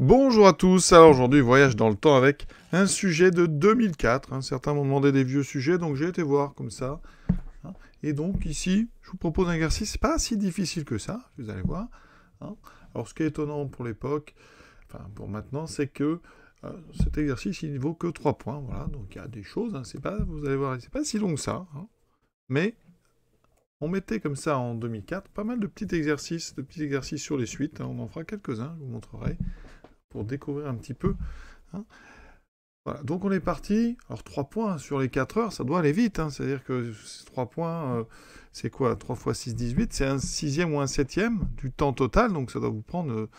Bonjour à tous, alors aujourd'hui voyage dans le temps avec un sujet de 2004. Hein. Certains m'ont demandé des vieux sujets, donc j'ai été voir comme ça. Hein. Et donc ici, je vous propose un exercice pas si difficile que ça, vous allez voir. Hein. Alors ce qui est étonnant pour l'époque, enfin pour maintenant, c'est que euh, cet exercice il ne vaut que 3 points. Voilà, donc il y a des choses, c'est pas, vous allez voir, c'est pas si long que ça. Mais on mettait comme ça en 2004 pas mal de petits exercices, de petits exercices sur les suites. on en fera quelques-uns, je vous montrerai pour découvrir un petit peu. Hein. Voilà, donc on est parti. Alors 3 points sur les 4 heures, ça doit aller vite. Hein. C'est-à-dire que 3 points, euh, c'est quoi 3 fois 6, 18. C'est un sixième ou un septième du temps total. Donc ça doit vous prendre euh,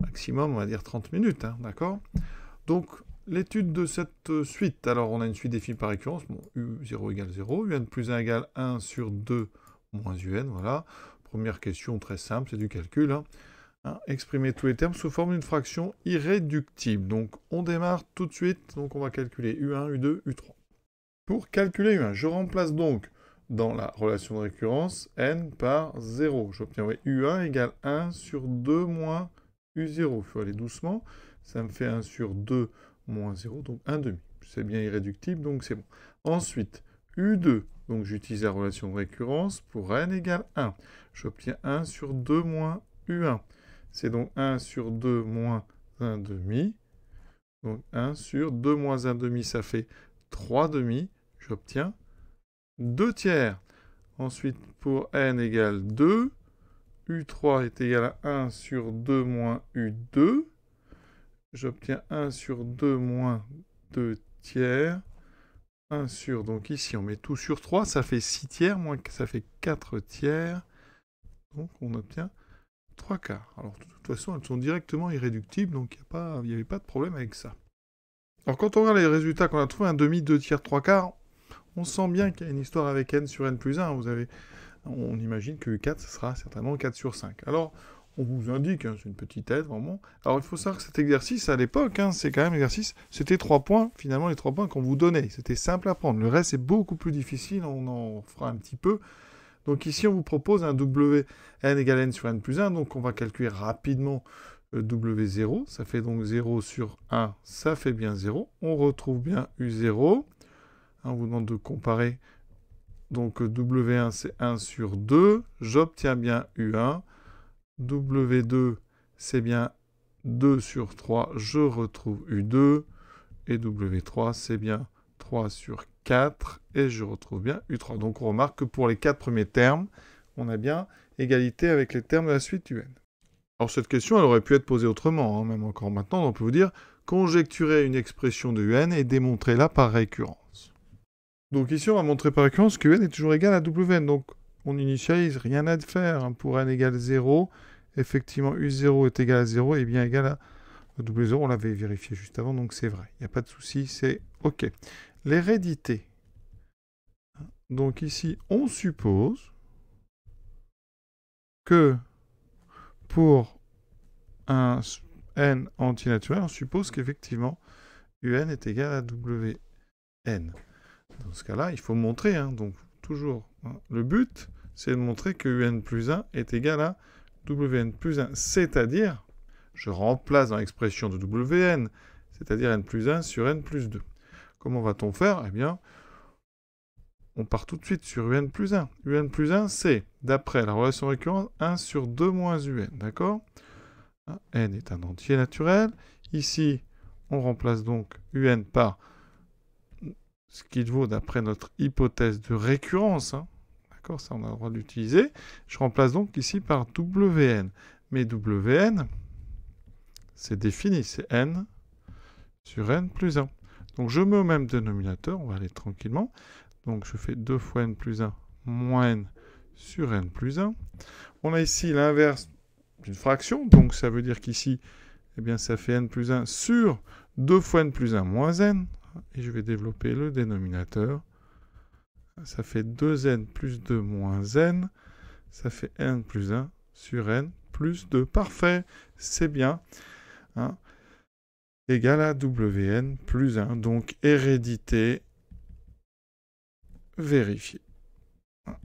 maximum, on va dire 30 minutes. Hein. D'accord Donc l'étude de cette euh, suite. Alors on a une suite des films par récurrence. U0 égale 0. UN plus 1 égale 1 sur 2 moins UN. Voilà. Première question très simple, c'est du calcul. Hein. Hein, exprimer tous les termes sous forme d'une fraction irréductible. Donc on démarre tout de suite, donc on va calculer U1, U2, U3. Pour calculer U1, je remplace donc dans la relation de récurrence n par 0. J'obtiens U1 égale 1 sur 2 moins U0. Il faut aller doucement, ça me fait 1 sur 2 moins 0, donc 1 demi. C'est bien irréductible, donc c'est bon. Ensuite, U2, donc j'utilise la relation de récurrence pour n égale 1. J'obtiens 1 sur 2 moins U1. C'est donc 1 sur 2 moins 1 demi. Donc 1 sur 2 moins 1 demi, ça fait 3 demi. J'obtiens 2 tiers. Ensuite, pour n égale 2, u3 est égal à 1 sur 2 moins u2. J'obtiens 1 sur 2 moins 2 tiers. 1 sur, donc ici on met tout sur 3, ça fait 6 tiers, moins ça fait 4 tiers. Donc on obtient 3 quarts. Alors, de toute façon, elles sont directement irréductibles, donc il n'y avait pas de problème avec ça. Alors, quand on regarde les résultats qu'on a trouvé un demi, deux tiers, trois quarts, on sent bien qu'il y a une histoire avec n sur n plus 1. Vous avez, on imagine que 4, ce sera certainement 4 sur 5. Alors, on vous indique, hein, c'est une petite aide vraiment. Alors il faut savoir que cet exercice à l'époque, hein, c'est quand même exercice c'était trois points, finalement les trois points qu'on vous donnait. C'était simple à prendre. Le reste est beaucoup plus difficile, on en fera un petit peu. Donc ici, on vous propose un Wn égale n sur n plus 1. Donc on va calculer rapidement euh, W0. Ça fait donc 0 sur 1, ça fait bien 0. On retrouve bien U0. Hein, on vous demande de comparer. Donc euh, W1, c'est 1 sur 2. J'obtiens bien U1. W2, c'est bien 2 sur 3. Je retrouve U2. Et W3, c'est bien 3 sur 4 et je retrouve bien U3. Donc on remarque que pour les quatre premiers termes, on a bien égalité avec les termes de la suite UN. Alors cette question, elle aurait pu être posée autrement, hein, même encore maintenant, on peut vous dire conjecturer une expression de UN et démontrer-la par récurrence. Donc ici, on va montrer par récurrence que UN est toujours égal à WN, donc on initialise, rien à faire, hein. pour N égale 0, effectivement U0 est égal à 0 et bien égal à W0, on l'avait vérifié juste avant, donc c'est vrai, il n'y a pas de souci, c'est OK l'hérédité. Donc ici, on suppose que pour un n antinaturel, on suppose qu'effectivement un est égal à wn. Dans ce cas-là, il faut montrer, hein, donc toujours, hein, le but, c'est de montrer que un plus 1 est égal à wn plus 1, c'est-à-dire, je remplace dans l'expression de wn, c'est-à-dire n plus 1 sur n plus 2. Comment va-t-on faire Eh bien, on part tout de suite sur un plus 1. un plus 1, c'est, d'après la relation récurrente, 1 sur 2 moins un, d'accord n est un entier naturel. Ici, on remplace donc un par ce qu'il vaut d'après notre hypothèse de récurrence. Hein, d'accord Ça, on a le droit d'utiliser. Je remplace donc ici par wn. Mais wn, c'est défini, c'est n sur n plus 1. Donc je mets au même dénominateur, on va aller tranquillement. Donc je fais 2 fois n plus 1 moins n sur n plus 1. On a ici l'inverse d'une fraction, donc ça veut dire qu'ici, eh ça fait n plus 1 sur 2 fois n plus 1 moins n. Et je vais développer le dénominateur. Ça fait 2n plus 2 moins n. Ça fait n plus 1 sur n plus 2. Parfait, c'est bien. Hein égale à WN plus 1. Donc hérédité vérifiée.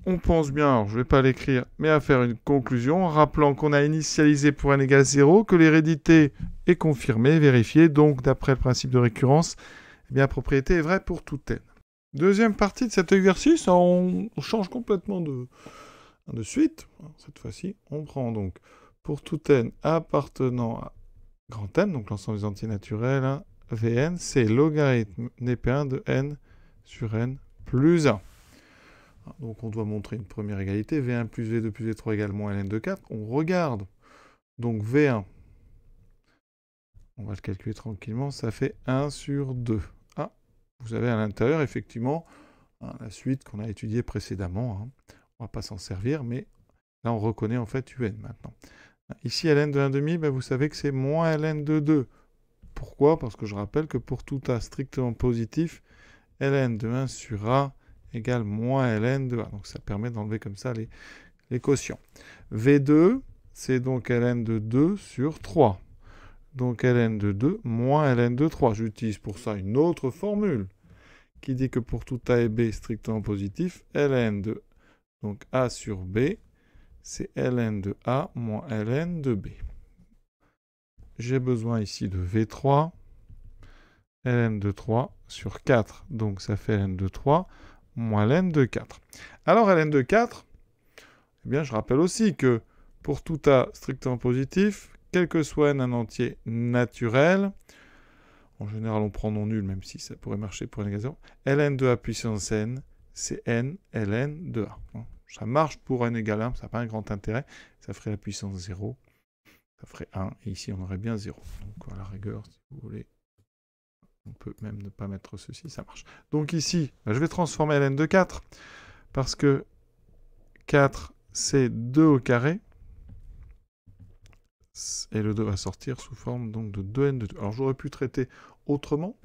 On pense bien, je ne vais pas l'écrire, mais à faire une conclusion rappelant qu'on a initialisé pour n égale 0, que l'hérédité est confirmée, vérifiée, donc d'après le principe de récurrence, eh bien, la propriété est vraie pour tout n. Deuxième partie de cet exercice, hein, on change complètement de, de suite. Cette fois-ci, on prend donc pour tout n appartenant à grand N, donc l'ensemble des entiers naturels, hein. Vn, c'est logarithme np1 de n sur n plus 1. Ah, donc on doit montrer une première égalité, V1 plus V2 plus V3 égale moins ln de 4. On regarde, donc V1, on va le calculer tranquillement, ça fait 1 sur 2. Ah, vous avez à l'intérieur, effectivement, hein, la suite qu'on a étudiée précédemment. Hein. On ne va pas s'en servir, mais là on reconnaît en fait UN maintenant. Ici, ln de 1,5, ben, vous savez que c'est moins ln de 2. Pourquoi Parce que je rappelle que pour tout A strictement positif, ln de 1 sur A égale moins ln de A. Donc ça permet d'enlever comme ça les, les quotients. V2, c'est donc ln de 2 sur 3. Donc ln de 2 moins ln de 3. J'utilise pour ça une autre formule qui dit que pour tout A et B strictement positif, ln de donc A sur B c'est ln de A moins ln de B. J'ai besoin ici de V3, ln de 3 sur 4, donc ça fait ln de 3 moins ln de 4. Alors ln de 4, eh bien je rappelle aussi que pour tout A strictement positif, quel que soit n un entier naturel, en général on prend non nul même si ça pourrait marcher pour une ln de A puissance n, c'est n ln de A. Ça marche pour n égale 1, ça n'a pas un grand intérêt. Ça ferait la puissance 0. Ça ferait 1. Et ici, on aurait bien 0. Donc, à la rigueur, si vous voulez, on peut même ne pas mettre ceci, ça marche. Donc ici, bah, je vais transformer ln de 4. Parce que 4, c'est 2 au carré. Et le 2 va sortir sous forme donc de 2n de 2. Alors, j'aurais pu traiter autrement,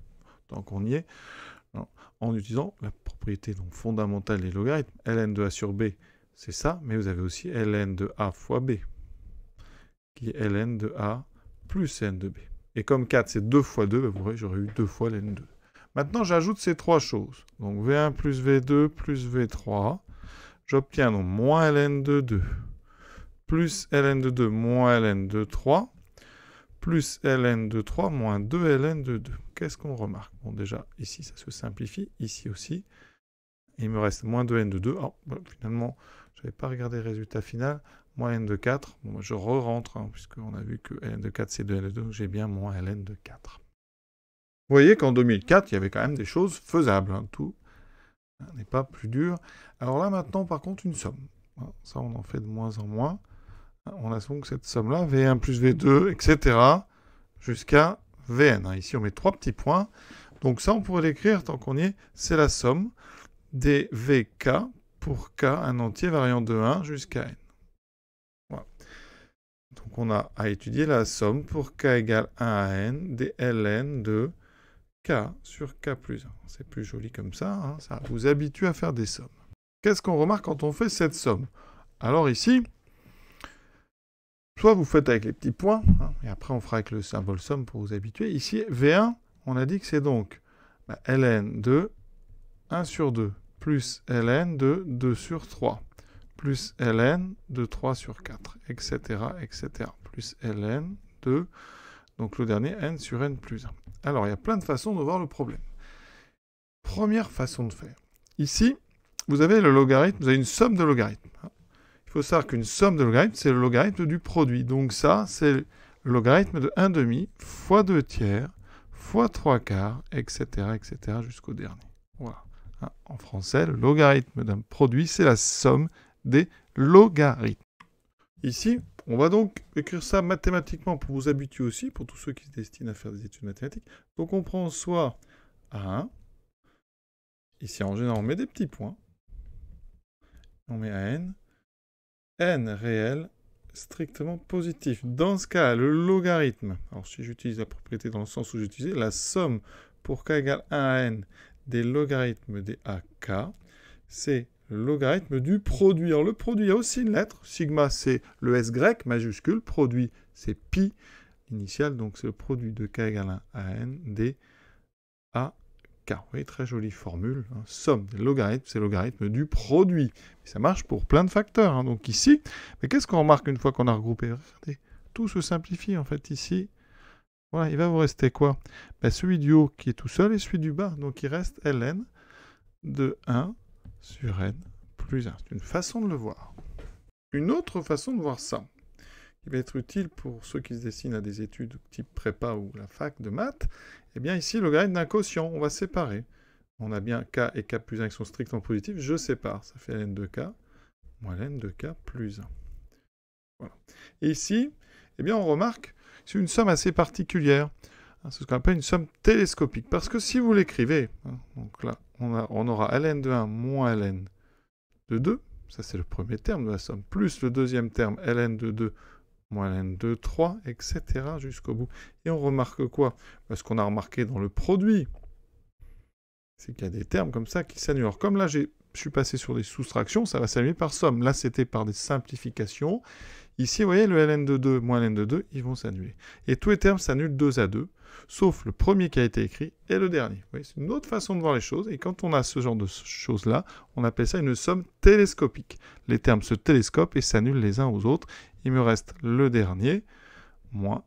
tant qu'on y est en utilisant la propriété fondamentale des logarithmes. ln de a sur b, c'est ça, mais vous avez aussi ln de a fois b, qui est ln de a plus ln de b. Et comme 4, c'est 2 fois 2, vous voyez, j'aurais eu 2 fois ln 2. Maintenant, j'ajoute ces trois choses. Donc v1 plus v2 plus v3. J'obtiens donc moins ln de 2 plus ln de 2 moins ln de 3 plus ln de 3 moins 2 ln de 2. Qu'est-ce qu'on remarque Bon, déjà, ici, ça se simplifie, ici aussi. Il me reste moins 2n de 2. Ah, bah, finalement, je n'avais pas regardé le résultat final. Moins n de 4. Bon, bah, je re-rentre, hein, puisqu'on a vu que ln de 4, c'est 2n de 2. J'ai bien moins ln de 4. Vous voyez qu'en 2004, il y avait quand même des choses faisables. Hein, tout n'est pas plus dur. Alors là, maintenant, par contre, une somme. Hein, ça, on en fait de moins en moins. On a donc cette somme-là, V1 plus V2, etc., jusqu'à Vn. Hein, ici, on met trois petits points. Donc ça, on pourrait l'écrire tant qu'on y est. C'est la somme des Vk pour K, un entier variant de 1 jusqu'à N. Donc on a à étudier la somme pour K égale 1 à N des Ln de K sur K plus 1. C'est plus joli comme ça, hein, ça vous habitue à faire des sommes. Qu'est-ce qu'on remarque quand on fait cette somme Alors ici, Soit vous faites avec les petits points, hein, et après on fera avec le symbole somme pour vous habituer. Ici, V1, on a dit que c'est donc bah, ln de 1 sur 2 plus ln de 2 sur 3 plus ln de 3 sur 4, etc., etc., plus ln de, donc le dernier, n sur n plus 1. Alors, il y a plein de façons de voir le problème. Première façon de faire. Ici, vous avez le logarithme, vous avez une somme de logarithmes. Hein. Il faut savoir qu'une somme de logarithmes, c'est le logarithme du produit. Donc ça, c'est le logarithme de 1 demi fois 2 tiers fois 3 quarts, etc., etc., jusqu'au dernier. Voilà. Hein, en français, le logarithme d'un produit, c'est la somme des logarithmes. Ici, on va donc écrire ça mathématiquement pour vous habituer aussi, pour tous ceux qui se destinent à faire des études mathématiques. Donc on prend soit a 1, ici en général on met des petits points, on met an n réel strictement positif. Dans ce cas, le logarithme, alors si j'utilise la propriété dans le sens où j'utilise la somme pour k égale 1 à n des logarithmes des ak, c'est le logarithme du produit. Alors le produit, a aussi une lettre, sigma c'est le s grec majuscule, produit c'est pi initial, donc c'est le produit de k égale 1 à n des a car Vous voyez, très jolie formule. Hein. Somme des logarithmes, c'est le logarithme du produit. ça marche pour plein de facteurs. Hein. Donc ici, mais qu'est-ce qu'on remarque une fois qu'on a regroupé Regardez, tout se simplifie en fait ici. Voilà, il va vous rester quoi ben, Celui du haut qui est tout seul et celui du bas. Donc il reste ln de 1 sur n plus 1. C'est une façon de le voir. Une autre façon de voir ça, qui va être utile pour ceux qui se dessinent à des études type prépa ou la fac de maths, eh bien ici, le logarithme d'un quotient, on va séparer. On a bien k et k plus 1 qui sont strictement positifs, je sépare. Ça fait ln de k moins ln de k plus 1. Et ici, eh bien on remarque c'est une somme assez particulière. Hein, c'est ce qu'on appelle une somme télescopique. Parce que si vous l'écrivez, hein, donc là, on, on, aura ln de 1 moins ln de 2, ça c'est le premier terme de la somme, plus le deuxième terme ln de 2 moins ln 2, 3, etc. jusqu'au bout. Et on remarque quoi bah, Ce qu'on a remarqué dans le produit, c'est qu'il y a des termes comme ça qui s'annulent. Alors comme là, je suis passé sur des soustractions, ça va s'annuler par somme. Là, c'était par des simplifications. Ici, vous voyez, le ln de 2 moins ln de 2, ils vont s'annuler. Et tous les termes s'annulent 2 à 2, sauf le premier qui a été écrit et le dernier. C'est une autre façon de voir les choses. Et quand on a ce genre de choses-là, on appelle ça une somme télescopique. Les termes se télescopent et s'annulent les uns aux autres. Il me reste le dernier, moins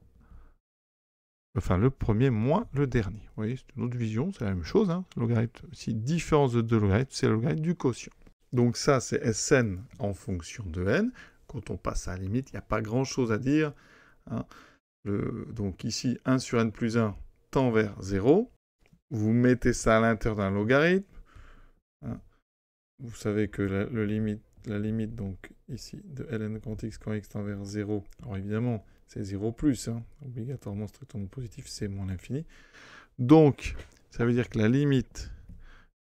enfin le premier moins le dernier. Vous voyez, c'est une autre vision, c'est la même chose. Hein. Logarithme, si différence de deux logarithmes, c'est le logarithme du quotient. Donc ça, c'est Sn en fonction de n quand on passe à la limite, il n'y a pas grand-chose à dire. Hein. donc ici, 1 sur n plus 1 tend vers 0. Vous mettez ça à l'intérieur d'un logarithme. Hein. Vous savez que la, limite, donc ici de ln quand x quand x tend vers 0, alors évidemment, c'est 0 plus, hein. obligatoirement strictement positif, c'est moins l'infini. Donc, ça veut dire que la limite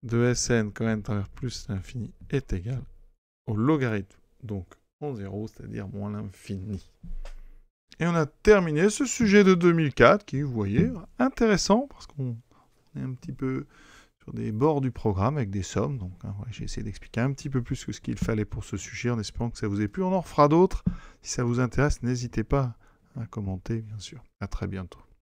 de Sn quand n tend vers plus l'infini est égale au logarithme, donc en zéro, c'est-à-dire moins l'infini. Et on a terminé ce sujet de 2004 qui, vous voyez, intéressant parce qu'on est un petit peu sur des bords du programme avec des sommes. Donc hein, j'ai essayé d'expliquer un petit peu plus que ce qu'il fallait pour ce sujet en espérant que ça vous ait plu. On en refera d'autres. Si ça vous intéresse, n'hésitez pas à commenter, bien sûr. À très bientôt.